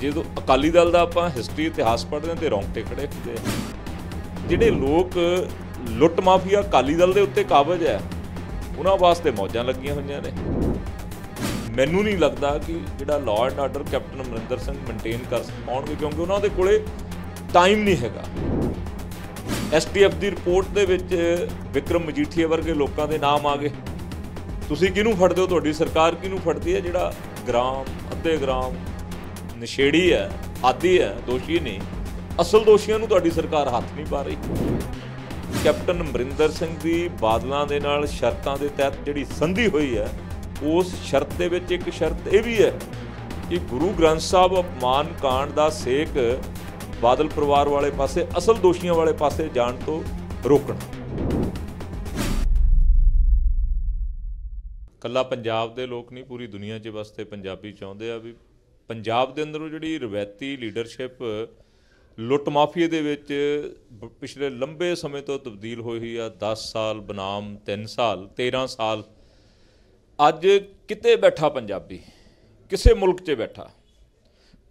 ਜਦੋਂ ਅਕਾਲੀ ਦਲ ਦਾ ਆਪਾਂ ਹਿਸਟਰੀ ਇਤਿਹਾਸ ਪੜ੍ਹਦੇ ਹਾਂ ਤੇ ਰੌਂਗਟੇ ਖੜੇ ਹੁੰਦੇ ਆ ਜਿਹੜੇ ਲੋਕ ਲੁੱਟ ਮਾਫੀਆ ਅਕਾਲੀ ਦਲ ਦੇ ਉੱਤੇ ਕਾਬਜ ਹੈ ਉਹਨਾਂ ਵਾਸਤੇ ਮੌਜਾਂ ਲੱਗੀਆਂ ਹੋਈਆਂ ਨੇ ਮੈਨੂੰ ਨਹੀਂ ਲੱਗਦਾ ਕਿ ਜਿਹੜਾ law and order captain Amarinder Singh maintain ਕਰ ਸਕਣਗੇ ਕਿਉਂਕਿ ਉਹਨਾਂ ਦੇ ਕੋਲੇ ਟਾਈਮ ਨਹੀਂ ਹੈਗਾ ਐਸਟੀਐਫ ਦੀ ਰਿਪੋਰਟ ਦੇ ਵਿੱਚ ਵਿਕਰਮ ਮਜੀਠੀਆ ਵਰਗੇ ਲੋਕਾਂ ਦੇ ਨਾਮ ਆ ਗਏ ਤੁਸੀਂ ਕਿਹਨੂੰ ਫੜਦੇ ਹੋ ਤੁਹਾਡੀ ਸਰਕਾਰ ਕਿਹਨੂੰ ਫੜਦੀ ਹੈ ਜਿਹੜਾ ਗ੍ਰਾਮ ਅੱਧੇ ਗ੍ਰਾਮ ਨਸ਼ੇੜੀ ਹੈ ਆਦੀ ਹੈ ਦੋਸ਼ੀ ਨੇ ਅਸਲ ਦੋਸ਼ੀਆਂ ਨੂੰ ਤੁਹਾਡੀ ਸਰਕਾਰ ਹੱਥ ਨਹੀਂ ਪਾ ਰਹੀ ਕੈਪਟਨ ਅਮਰਿੰਦਰ ਸਿੰਘ ਦੀ ਬਾਦਲਾਂ ਦੇ ਨਾਲ ਸ਼ਰਤਾਂ ਦੇ ਤਹਿਤ ਜਿਹੜੀ ਸੰਧੀ ਹੋਈ ਹੈ ਉਸ ਸ਼ਰਤ ਦੇ ਵਿੱਚ ਇੱਕ ਸ਼ਰਤ ਇਹ ਵੀ ਹੈ ਕਿ ਗੁਰੂ ਗ੍ਰੰਥ ਸਾਹਿਬ ਅਪਮਾਨ ਕਾਂਡ ਦਾ ਸੇਕ ਬਾਦਲ ਪਰਿਵਾਰ ਵਾਲੇ ਪਾਸੇ ਅਸਲ ਦੋਸ਼ੀਆਂ ਵਾਲੇ ਪਾਸੇ ਜਾਣ ਤੋਂ ਰੋਕਣ ਕੱਲਾ ਪੰਜਾਬ ਦੇ ਲੋਕ ਨਹੀਂ ਪੂਰੀ ਦੁਨੀਆ 'ਚ ਵਸਤੇ ਪੰਜਾਬੀ ਚਾਹੁੰਦੇ ਆ ਵੀ ਪੰਜਾਬ ਦੇ ਅੰਦਰ ਉਹ ਜਿਹੜੀ ਰਵੈਤੀ ਲੀਡਰਸ਼ਿਪ ਲੁੱਟ ਮਾਫੀਏ ਦੇ ਵਿੱਚ ਪਿਛਲੇ ਲੰਬੇ ਸਮੇਂ ਤੋਂ ਤਬਦੀਲ ਹੋਈ ਹੋਈ ਆ 10 ਸਾਲ ਬਨਾਮ 3 ਸਾਲ 13 ਸਾਲ ਅੱਜ ਕਿਤੇ ਬੈਠਾ ਪੰਜਾਬੀ ਕਿਸੇ ਮੁਲਕ 'ਚ ਬੈਠਾ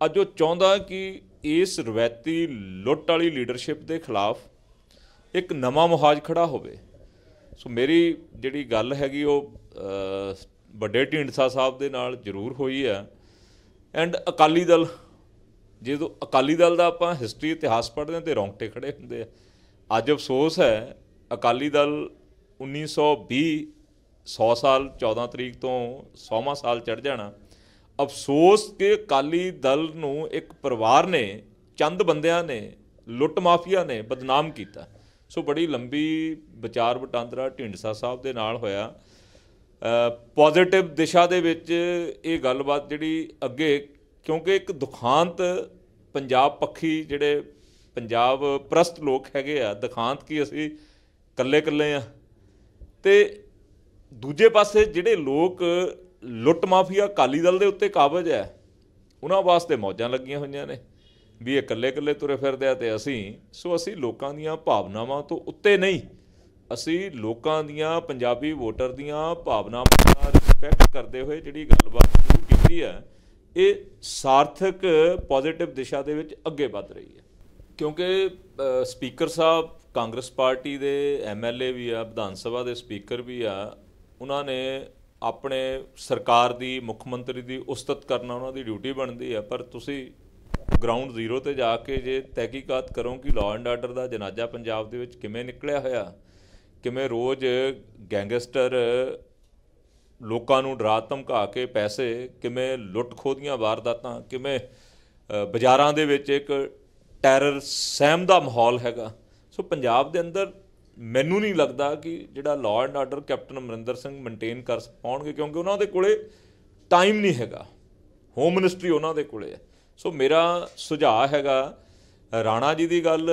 ਅੱਜ ਉਹ ਚਾਹੁੰਦਾ ਕਿ ਇਸ ਰਵੈਤੀ ਲੁੱਟ ਵਾਲੀ ਲੀਡਰਸ਼ਿਪ ਦੇ ਖਿਲਾਫ ਇੱਕ ਨਵਾਂ ਮੁਹਾਜ ਖੜਾ ਹੋਵੇ ਸੋ ਮੇਰੀ ਜਿਹੜੀ ਗੱਲ ਹੈਗੀ ਉਹ ਵੱਡੇ ਢਿੰਡਸਾ ਸਾਹਿਬ ਦੇ ਨਾਲ ਜ਼ਰੂਰ ਹੋਈ ਆ ਐਂਡ ਅਕਾਲੀ ਦਲ ਜਦੋਂ ਅਕਾਲੀ ਦਲ ਦਾ ਆਪਾਂ ਹਿਸਟਰੀ ਇਤਿਹਾਸ ਪੜ੍ਹਦੇ ਹਾਂ ਤੇ ਰੌਂਗਟੇ ਖੜੇ ਹੁੰਦੇ ਆ ਅੱਜ ਅਫਸੋਸ ਹੈ ਅਕਾਲੀ ਦਲ 1920 100 ਸਾਲ 14 ਤਰੀਕ ਤੋਂ 100ਵਾਂ ਸਾਲ ਚੜ ਜਾਣਾ ਅਫਸੋਸ ਕਿ ਅਕਾਲੀ ਦਲ ਨੂੰ ਇੱਕ ਪਰਿਵਾਰ ਨੇ ਚੰਦ ਬੰਦਿਆਂ ਨੇ ਲੁੱਟ ਮਾਫੀਆ ਨੇ ਬਦਨਾਮ ਕੀਤਾ ਸੋ ਬੜੀ ਲੰਬੀ ਵਿਚਾਰ ਵਟਾਂਦਰਾ ਢਿੰਡਸਾ ਸਾਹਿਬ ਦੇ ਨਾਲ ਹੋਇਆ ਪੋਜ਼ਿਟਿਵ ਦਿਸ਼ਾ ਦੇ ਵਿੱਚ ਇਹ ਗੱਲਬਾਤ ਜਿਹੜੀ ਅੱਗੇ ਕਿਉਂਕਿ ਇੱਕ ਦੁਖਾਂਤ ਪੰਜਾਬ ਪੱਖੀ ਜਿਹੜੇ ਪੰਜਾਬ ਪ੍ਰਸਤ ਲੋਕ ਹੈਗੇ ਆ ਦੁਖਾਂਤ ਕੀ ਅਸੀਂ ਕੱਲੇ ਕੱਲੇ ਆ ਤੇ ਦੂਜੇ ਪਾਸੇ ਜਿਹੜੇ ਲੋਕ ਲੁੱਟ ਮਾਫੀਆ ਕਾਲੀ ਦਲ ਦੇ ਉੱਤੇ ਕਾਬਜ ਹੈ ਉਹਨਾਂ ਵਾਸਤੇ ਮੌਜਾਂ ਲੱਗੀਆਂ ਹੋਈਆਂ ਨੇ ਵੀ ਇਹ ਕੱਲੇ ਕੱਲੇ ਤੁਰੇ ਫਿਰਦੇ ਆ ਤੇ ਅਸੀਂ ਸੋ ਅਸੀਂ ਲੋਕਾਂ ਦੀਆਂ ਭਾਵਨਾਵਾਂ ਤੋਂ ਉੱਤੇ ਨਹੀਂ ਅਸੀਂ ਲੋਕਾਂ ਦੀਆਂ ਪੰਜਾਬੀ ਵੋਟਰ ਦੀਆਂ ਭਾਵਨਾਵਾਂ ਦਾ ਰਿਸਪੈਕਟ ਕਰਦੇ ਹੋਏ ਜਿਹੜੀ ਗੱਲਬਾਤ ਸ਼ੁਰੂ ਕੀਤੀ ਹੈ ਇਹ ਸਾਰਥਕ ਪੋਜ਼ਿਟਿਵ ਦਿਸ਼ਾ ਦੇ ਵਿੱਚ ਅੱਗੇ ਵਧ ਰਹੀ ਹੈ ਕਿਉਂਕਿ ਸਪੀਕਰ ਸਾਹਿਬ ਕਾਂਗਰਸ ਪਾਰਟੀ ਦੇ ਐਮਐਲਏ ਵੀ ਆ ਵਿਧਾਨ ਸਭਾ ਦੇ ਸਪੀਕਰ ਵੀ ਆ ਉਹਨਾਂ ਨੇ ਆਪਣੇ ਸਰਕਾਰ ਦੀ ਮੁੱਖ ਮੰਤਰੀ ਦੀ ਉਸਤਤ ਕਰਨਾ ਉਹਨਾਂ ਦੀ ਡਿਊਟੀ ਬਣਦੀ ਆ ਪਰ ਤੁਸੀਂ ਗਰਾਊਂਡ ਜ਼ੀਰੋ ਤੇ ਜਾ ਕੇ ਜੇ ਤਹਿਕੀਕਾਤ ਕਰੋ ਕਿ ਲਾਅ ਐਂਡ ਆਰਡਰ ਦਾ ਜਨਾਜ਼ਾ ਪੰਜਾਬ ਦੇ ਵਿੱਚ ਕਿਵੇਂ ਨਿਕਲਿਆ ਹੋਇਆ ਕਿਵੇਂ ਰੋਜ਼ ਗੈਂਗਸਟਰ ਲੋਕਾਂ ਨੂੰ ਡਰਾ ਧਮਕਾ ਕੇ ਪੈਸੇ ਕਿਵੇਂ ਲੁੱਟ ਖੋਦੀਆਂ ਵਾਰਦਾਤਾਂ ਕਿਵੇਂ ਬਾਜ਼ਾਰਾਂ ਦੇ ਵਿੱਚ ਇੱਕ ਟੈਰਰ ਸਹਿਮ ਦਾ ਮਾਹੌਲ ਹੈਗਾ ਸੋ ਪੰਜਾਬ ਦੇ ਅੰਦਰ ਮੈਨੂੰ ਨਹੀਂ ਲੱਗਦਾ ਕਿ ਜਿਹੜਾ law and order captain Amarinder Singh maintain ਕਰ ਪਾਉਣਗੇ ਕਿਉਂਕਿ ਉਹਨਾਂ ਦੇ ਕੋਲੇ ਟਾਈਮ ਨਹੀਂ ਹੈਗਾ ਹੋਮ ਮਿਨਿਸਟਰੀ ਉਹਨਾਂ ਦੇ ਕੋਲੇ ਹੈ ਸੋ ਮੇਰਾ ਸੁਝਾਅ ਹੈਗਾ ਰਾਣਾ ਜੀ ਦੀ ਗੱਲ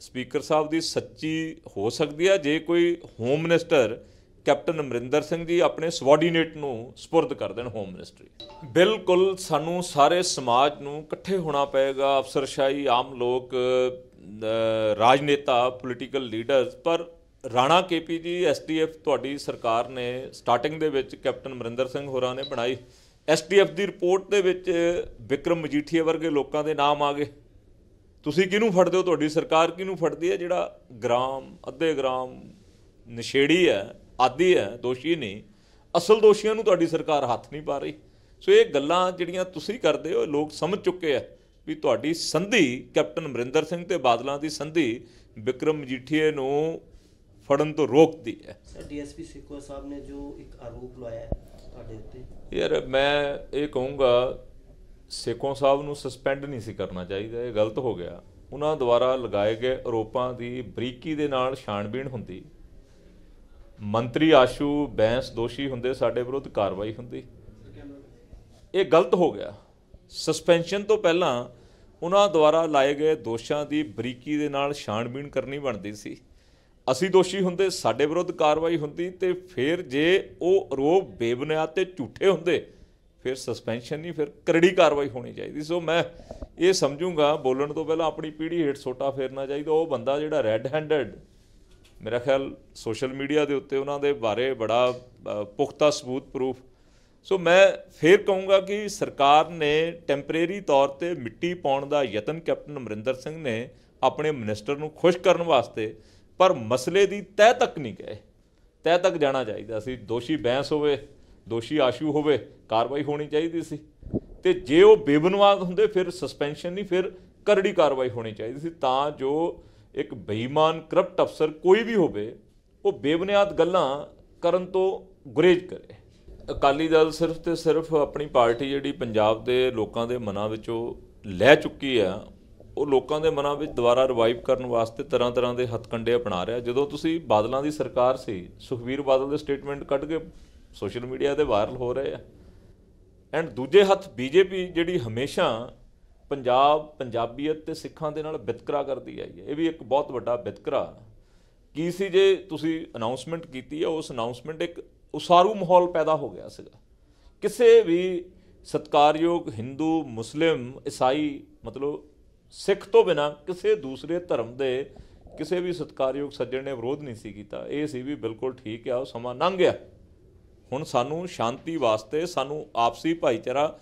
ਸਪੀਕਰ ਸਾਹਿਬ ਦੀ ਸੱਚੀ ਹੋ ਸਕਦੀ ਹੈ ਜੇ ਕੋਈ home minister captain Amarinder Singh ji ਆਪਣੇ ਸਬੋਰਡੀਨੇਟ ਨੂੰ سپرد ਕਰ ਦੇਣ ਹੋਮ ਮਿਨਿਸਟਰੀ ਬਿਲਕੁਲ ਸਾਨੂੰ ਸਾਰੇ ਸਮਾਜ ਨੂੰ ਇਕੱਠੇ ਹੋਣਾ ਪਏਗਾ ਅਫਸਰਸ਼ਾਹੀ ਆਮ ਲੋਕ ਰਾਜਨੇਤਾ ਪੋਲੀਟੀਕਲ ਲੀਡਰਸ ਪਰ ਰਾਣਾ ਕੇਪੀ ਜੀ ਐਸਟੀਐਫ ਤੁਹਾਡੀ ਸਰਕਾਰ ਨੇ ਸਟਾਰਟਿੰਗ ਦੇ ਵਿੱਚ ਕੈਪਟਨ ਅਮਰਿੰਦਰ ਸਿੰਘ ਹੋਰਾਂ ਨੇ ਬਣਾਈ ਐਸਟੀਐਫ ਦੀ ਰਿਪੋਰਟ ਦੇ ਵਿੱਚ ਵਿਕਰਮ ਮਜੀਠੀਆ ਵਰਗੇ ਲੋਕਾਂ ਦੇ ਨਾਮ ਆ ਗਏ ਤੁਸੀਂ ਕਿਹਨੂੰ ਫੜਦੇ ਹੋ ਤੁਹਾਡੀ ਸਰਕਾਰ ਕਿਹਨੂੰ ਫੜਦੀ ਹੈ ਜਿਹੜਾ ਗ੍ਰਾਮ ਅੱਧੇ ਗ੍ਰਾਮ ਨਸ਼ੇੜੀ ਹੈ ਆਦੀ ਹੈ ਦੋਸ਼ੀ ਨਹੀਂ ਅਸਲ ਦੋਸ਼ੀਆਂ ਨੂੰ ਤੁਹਾਡੀ ਸਰਕਾਰ ਹੱਥ ਨਹੀਂ ਪਾ ਰਹੀ ਸੋ ਇਹ ਗੱਲਾਂ ਜਿਹੜੀਆਂ ਤੁਸੀਂ ਕਰਦੇ ਹੋ ਲੋਕ ਸਮਝ ਚੁੱਕੇ ਆ ਵੀ ਤੁਹਾਡੀ ਸੰਧੀ ਕੈਪਟਨ ਅਮਰਿੰਦਰ ਸਿੰਘ ਤੇ ਬਾਦਲਾਂ ਦੀ ਸੰਧੀ ਵਿਕਰਮ ਮਜੀਠੀਏ ਨੂੰ ਫੜਨ ਤੋਂ ਰੋਕਦੀ ਹੈ ਸਰ ਡੀਐਸਪੀ ਸਿੱਕਵਾ ਸਾਹਿਬ ਨੇ ਜੋ ਇੱਕ ਆਰੋਪ ਲਾਇਆ ਹੈ ਤੁਹਾਡੇ ਉੱਤੇ ਯਾਰ ਮੈਂ ਇਹ ਕਹੂੰਗਾ ਸੇਖੋਂ ਸਾਹਿਬ ਨੂੰ ਸਸਪੈਂਡ ਨਹੀਂ ਸੀ ਕਰਨਾ ਚਾਹੀਦਾ ਇਹ ਗਲਤ ਹੋ ਗਿਆ ਉਹਨਾਂ ਦੁਆਰਾ ਲਗਾਏ ਗਏ ਆਰੋਪਾਂ ਦੀ ਬਰੀਕੀ ਦੇ ਨਾਲ ਛਾਣਬੀਣ ਹੁੰਦੀ ਮੰਤਰੀ ਆਸ਼ੂ ਬੈਂਸ ਦੋਸ਼ੀ ਹੁੰਦੇ ਸਾਡੇ ਵਿਰੁੱਧ ਕਾਰਵਾਈ ਹੁੰਦੀ ਇਹ ਗਲਤ ਹੋ ਗਿਆ ਸਸਪੈਂਸ਼ਨ ਤੋਂ ਪਹਿਲਾਂ ਉਹਨਾਂ ਦੁਆਰਾ ਲਾਏ ਗਏ ਦੋਸ਼ਾਂ ਦੀ ਬਰੀਕੀ ਦੇ ਨਾਲ ਛਾਣਬੀਣ ਕਰਨੀ ਬਣਦੀ ਸੀ ਅਸੀਂ ਦੋਸ਼ੀ ਹੁੰਦੇ ਸਾਡੇ ਵਿਰੁੱਧ ਕਾਰਵਾਈ ਹੁੰਦੀ ਤੇ ਫਿਰ ਜੇ ਉਹ ਆਰੋਪ ਬੇਬੁਨਿਆਦ ਤੇ ਝੂਠੇ ਹੁੰਦੇ ਫਿਰ ਸਸਪੈਂਸ਼ਨ ਨਹੀਂ ਫਿਰ ਕਰੜੀ ਕਾਰਵਾਈ ਹੋਣੀ ਚਾਹੀਦੀ ਸੋ ਮੈਂ ਇਹ ਸਮਝੂਗਾ ਬੋਲਣ ਤੋਂ ਪਹਿਲਾਂ ਆਪਣੀ ਪੀੜੀ ਹੇਠ ਸੋਟਾ ਫੇਰਨਾ ਚਾਹੀਦਾ ਉਹ ਬੰਦਾ ਜਿਹੜਾ ਰੈੱਡ ਹੈਂਡਡ ਮੇਰਾ ਖਿਆਲ ਸੋਸ਼ਲ ਮੀਡੀਆ ਦੇ ਉੱਤੇ ਉਹਨਾਂ ਦੇ ਬਾਰੇ ਬੜਾ ਪੁਖਤਾ ਸਬੂਤ ਪ੍ਰੂਫ ਸੋ ਮੈਂ ਫੇਰ ਕਹੂੰਗਾ ਕਿ ਸਰਕਾਰ ਨੇ ਟੈਂਪਰੇਰੀ ਤੌਰ ਤੇ ਮਿੱਟੀ ਪਾਉਣ ਦਾ ਯਤਨ ਕੈਪਟਨ ਅਮਰਿੰਦਰ ਸਿੰਘ ਨੇ ਆਪਣੇ ਮਿਨਿਸਟਰ ਨੂੰ ਖੁਸ਼ ਕਰਨ ਵਾਸਤੇ ਪਰ ਮਸਲੇ ਦੀ ਤਹਿ ਤੱਕ ਨਹੀਂ ਗਏ ਤਹਿ ਤੱਕ ਜਾਣਾ ਚਾਹੀਦਾ ਸੀ ਦੋਸ਼ੀ ਬੈਂਸ ਹੋਵੇ ਦੋਸ਼ੀ ਆਸ਼ੂ ਹੋਵੇ ਕਾਰਵਾਈ ਹੋਣੀ ਚਾਹੀਦੀ ਸੀ ਤੇ ਜੇ ਉਹ ਬੇਬਨਵਾਦ ਹੁੰਦੇ ਫਿਰ ਸਸਪੈਂਸ਼ਨ ਨਹੀਂ ਫਿਰ ਕਰੜੀ ਕਾਰਵਾਈ ਹੋਣੀ ਚਾਹੀਦੀ ਸੀ ਤਾਂ ਜੋ ਇੱਕ ਬੇਈਮਾਨ ਕਰਪਟ ਅਫਸਰ ਕੋਈ ਵੀ ਹੋਵੇ ਉਹ ਬੇਬੁਨਿਆਦ ਗੱਲਾਂ ਕਰਨ ਤੋਂ ਗੁਰੇਜ ਕਰੇ ਅਕਾਲੀ ਦਲ ਸਿਰਫ ਤੇ ਸਿਰਫ ਆਪਣੀ ਪਾਰਟੀ ਜਿਹੜੀ ਪੰਜਾਬ ਦੇ ਲੋਕਾਂ ਦੇ ਮਨਾਂ ਵਿੱਚੋਂ ਲੈ ਚੁੱਕੀ ਆ ਉਹ ਲੋਕਾਂ ਦੇ ਮਨਾਂ ਵਿੱਚ ਦੁਬਾਰਾ ਰਿਵਾਈਵ ਕਰਨ ਵਾਸਤੇ ਤਰ੍ਹਾਂ ਤਰ੍ਹਾਂ ਦੇ ਹੱਥਕੰਡੇ ਅਪਣਾ ਰਿਹਾ ਜਦੋਂ ਤੁਸੀਂ ਬਾਦਲਾਂ ਦੀ ਸਰਕਾਰ ਸੀ ਸੁਖਵੀਰ ਬਾਦਲ ਦੇ ਸਟੇਟਮੈਂਟ ਕੱਢ ਕੇ ਸੋਸ਼ਲ ਮੀਡੀਆ ਤੇ ਵਾਇਰਲ ਹੋ ਰਹੇ ਆ ਐਂਡ ਦੂਜੇ ਹੱਥ ਬੀਜੇਪੀ ਜਿਹੜੀ ਹਮੇਸ਼ਾ ਪੰਜਾਬ ਪੰਜਾਬੀਅਤ ਤੇ ਸਿੱਖਾਂ ਦੇ ਨਾਲ ਵਿਤਕਰਾ ਕਰਦੀ ਆਈ ਹੈ ਇਹ ਵੀ ਇੱਕ ਬਹੁਤ ਵੱਡਾ ਵਿਤਕਰਾ ਕੀ ਸੀ ਜੇ ਤੁਸੀਂ ਅਨਾਉਂਸਮੈਂਟ ਕੀਤੀ ਹੈ ਉਸ ਅਨਾਉਂਸਮੈਂਟ ਇੱਕ ਉਸਾਰੂ ਮਾਹੌਲ ਪੈਦਾ ਹੋ ਗਿਆ ਸੀਗਾ ਕਿਸੇ ਵੀ ਸਤਕਾਰਯੋਗ Hindu Muslim Isai ਮਤਲਬ ਸਿੱਖ ਤੋਂ ਬਿਨਾ ਕਿਸੇ ਦੂਸਰੇ ਧਰਮ ਦੇ ਕਿਸੇ ਵੀ ਸਤਕਾਰਯੋਗ ਸੱਜਣ ਨੇ ਵਿਰੋਧ ਨਹੀਂ ਸੀ ਕੀਤਾ ਇਹ ਸੀ ਵੀ ਬਿਲਕੁਲ ਠੀਕ ਆ ਉਹ ਸਮਾਂ ਲੰਘ ਗਿਆ ਹੁਣ ਸਾਨੂੰ ਸ਼ਾਂਤੀ ਵਾਸਤੇ ਸਾਨੂੰ ਆਪਸੀ ਭਾਈਚਾਰਾ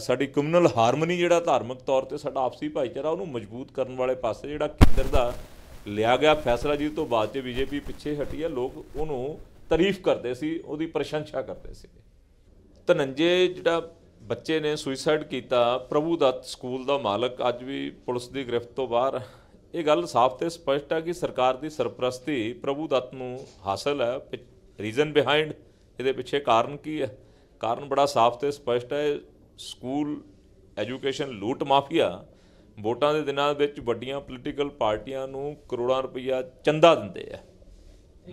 ਸਾਡੀ ਕਮਿਊਨਲ ਹਾਰਮਨੀ ਜਿਹੜਾ ਧਾਰਮਿਕ ਤੌਰ ਤੇ ਸਾਡਾ ਆਪਸੀ ਭਾਈਚਾਰਾ ਉਹਨੂੰ ਮਜ਼ਬੂਤ ਕਰਨ ਵਾਲੇ ਪਾਸੇ ਜਿਹੜਾ ਕੇਂਦਰ ਦਾ ਲਿਆ ਗਿਆ ਫੈਸਲਾ ਜੀ ਤੋਂ ਬਾਅਦ ਤੇ ਬੀਜੇਪੀ ਪਿੱਛੇ ਹਟੀ ਹੈ ਲੋਕ ਉਹਨੂੰ ਤਾਰੀਫ ਕਰਦੇ ਸੀ ਉਹਦੀ ਪ੍ਰਸ਼ੰਸਾ ਕਰਦੇ ਸੀ ਤਨੰਜੇ ਜਿਹੜਾ ਬੱਚੇ ਨੇ ਸੁਇਸਾਈਡ ਕੀਤਾ ਪ੍ਰਭੂ ਦਾਤ ਸਕੂਲ ਦਾ ਮਾਲਕ ਅੱਜ ਵੀ ਪੁਲਿਸ ਦੀ ਗ੍ਰਿਫਤ ਤੋਂ ਬਾਹਰ ਇਹ ਗੱਲ ਸਾਫ਼ ਤੇ ਸਪਸ਼ਟ ਹੈ ਕਿ ਸਰਕਾਰ ਦੀ ਸਰਪ੍ਰਸਤੀ ਪ੍ਰਭੂ ਦਾਤ ਨੂੰ ਹਾਸਲ ਹੈ ਰੀਜ਼ਨ ਬਿਹਾਈਂਡ ਇਹਦੇ ਪਿੱਛੇ ਕਾਰਨ ਕੀ ਹੈ ਕਾਰਨ ਬੜਾ ਸਾਫ਼ ਤੇ ਸਪਸ਼ਟ ਹੈ ਸਕੂਲ ਐਜੂਕੇਸ਼ਨ ਲੂਟ ਮਾਫੀਆ ਵੋਟਾਂ ਦੇ ਦਿਨਾਂ ਵਿੱਚ ਵੱਡੀਆਂ ਪੋਲੀਟੀਕਲ ਪਾਰਟੀਆਂ ਨੂੰ ਕਰੋੜਾਂ ਰੁਪਈਆ ਚੰਦਾ ਦਿੰਦੇ ਆ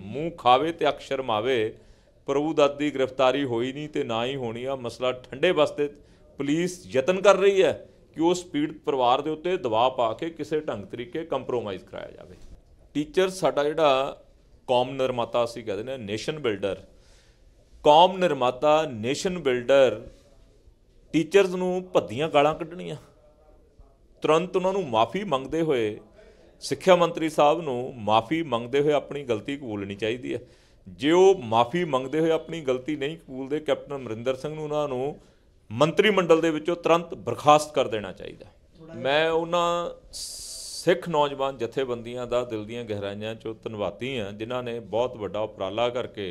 ਮੂੰਹ ਖਾਵੇ ਤੇ ਅਕਸ਼ਰ ਮਾਵੇ ਪ੍ਰਭੂ ਦਾਤ ਦੀ ਗ੍ਰਿਫਤਾਰੀ ਹੋਈ ਨਹੀਂ ਤੇ ਨਾ ਹੀ ਹੋਣੀ ਆ ਮਸਲਾ ਠੰਡੇ ਵਸਤੇ ਪੁਲਿਸ ਯਤਨ ਕਰ ਰਹੀ ਹੈ ਕਿ ਉਸ ਪੀੜਤ ਪਰਿਵਾਰ ਦੇ ਉੱਤੇ ਦਬਾਅ ਪਾ ਕੇ ਕਿਸੇ ਢੰਗ ਤਰੀਕੇ ਕੰਪਰੋਮਾਈਜ਼ ਕਰਾਇਆ ਜਾਵੇ ਟੀਚਰ ਸਾਡਾ ਜਿਹੜਾ ਕੌਮ ਨਿਰਮਾਤਾ ਅਸੀਂ ਕਹਿੰਦੇ ਨੇ ਨੇਸ਼ਨ ਬਿਲਡਰ ਕੌਮ ਨਿਰਮਾਤਾ ਨੇਸ਼ਨ ਬਿਲਡਰ ਟੀਚਰਸ ਨੂੰ ਭੱਦੀਆਂ ਗਾਲਾਂ ਕੱਢਣੀਆਂ ਤੁਰੰਤ ਉਹਨਾਂ ਨੂੰ ਮਾਫੀ ਮੰਗਦੇ ਹੋਏ ਸਿੱਖਿਆ ਮੰਤਰੀ ਸਾਹਿਬ ਨੂੰ ਮਾਫੀ ਮੰਗਦੇ ਹੋਏ ਆਪਣੀ ਗਲਤੀ ਕਬੂਲਣੀ ਚਾਹੀਦੀ ਹੈ ਜੇ ਉਹ ਮਾਫੀ ਮੰਗਦੇ ਹੋਏ ਆਪਣੀ ਗਲਤੀ ਨਹੀਂ ਕਬੂਲਦੇ ਕੈਪਟਨ ਅਮਰਿੰਦਰ ਸਿੰਘ ਨੂੰ ਉਹਨਾਂ ਨੂੰ ਮੰਤਰੀ ਮੰਡਲ ਦੇ ਵਿੱਚੋਂ ਤੁਰੰਤ ਬਰਖਾਸਤ ਕਰ ਦੇਣਾ ਚਾਹੀਦਾ ਮੈਂ ਉਹਨਾਂ ਸਿੱਖ ਨੌਜਵਾਨ ਜਥੇਬੰਦੀਆਂ ਦਾ ਦਿਲ ਦੀਆਂ ਗਹਿਰਾਈਆਂ ਚੋਂ ਧੰਨਵਾਦੀ ਹਾਂ ਜਿਨ੍ਹਾਂ ਨੇ ਬਹੁਤ ਵੱਡਾ ਉਪਰਾਲਾ ਕਰਕੇ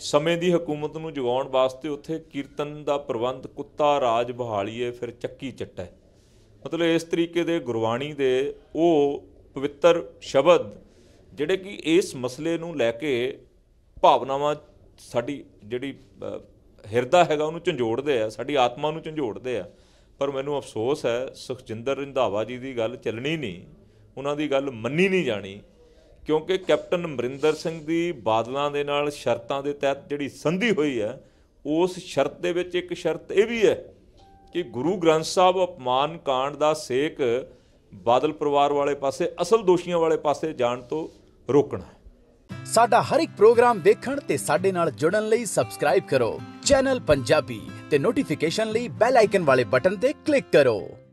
ਸਮੇਂ ਦੀ ਹਕੂਮਤ ਨੂੰ ਜਗਾਉਣ ਵਾਸਤੇ ਉੱਥੇ ਕੀਰਤਨ ਦਾ ਪ੍ਰਬੰਧ ਕੁੱਤਾ ਰਾਜ ਬਹਾਲੀਏ ਫਿਰ ਚੱਕੀ ਚੱਟਾ ਮਤਲਬ ਇਸ ਤਰੀਕੇ ਦੇ ਗੁਰਬਾਣੀ ਦੇ ਉਹ ਪਵਿੱਤਰ ਸ਼ਬਦ ਜਿਹੜੇ ਕਿ ਇਸ ਮਸਲੇ ਨੂੰ ਲੈ ਕੇ ਭਾਵਨਾਵਾਂ ਸਾਡੀ ਜਿਹੜੀ ਹਿਰਦਾ ਹੈਗਾ ਉਹਨੂੰ ਝੰਜੋੜਦੇ ਆ ਸਾਡੀ ਆਤਮਾ ਨੂੰ ਝੰਜੋੜਦੇ ਆ ਪਰ ਮੈਨੂੰ ਅਫਸੋਸ ਹੈ ਸੁਖਜਿੰਦਰ ਰੰਧਾਵਾ ਜੀ ਦੀ ਗੱਲ ਚੱਲਣੀ ਨਹੀਂ ਉਹਨਾਂ ਦੀ ਗੱਲ ਮੰਨੀ ਨਹੀਂ ਜਾਣੀ ਕਿਉਂਕਿ ਕੈਪਟਨ ਅਮਰਿੰਦਰ ਸਿੰਘ ਦੀ ਬਾਦਲਾਂ ਦੇ ਨਾਲ ਸ਼ਰਤਾਂ ਦੇ ਤਹਿਤ ਜਿਹੜੀ ਸੰਧੀ ਹੋਈ ਹੈ ਉਸ ਸ਼ਰਤ ਦੇ ਵਿੱਚ ਇੱਕ ਸ਼ਰਤ ਇਹ ਵੀ ਹੈ ਕਿ ਗੁਰੂ ਗ੍ਰੰਥ ਸਾਹਿਬ ਅਪਮਾਨ ਕਾਂਡ ਦਾ ਸੇਕ ਬਾਦਲ ਪਰਿਵਾਰ ਵਾਲੇ ਪਾਸੇ ਅਸਲ ਦੋਸ਼ੀਆਂ ਵਾਲੇ ਪਾਸੇ ਜਾਣ ਤੋਂ ਰੋਕਣਾ ਸਾਡਾ ਹਰ ਇੱਕ ਪ੍ਰੋਗਰਾਮ ਦੇਖਣ ਤੇ ਸਾਡੇ ਨਾਲ ਜੁੜਨ ਲਈ ਸਬਸਕ੍ਰਾਈਬ ਕਰੋ ਚੈਨਲ ਪੰਜਾਬੀ ਤੇ ਨੋਟੀਫਿਕੇਸ਼ਨ ਲਈ ਬੈਲ ਆਈਕਨ ਵਾਲੇ ਬਟਨ ਤੇ ਕਲਿੱਕ ਕਰੋ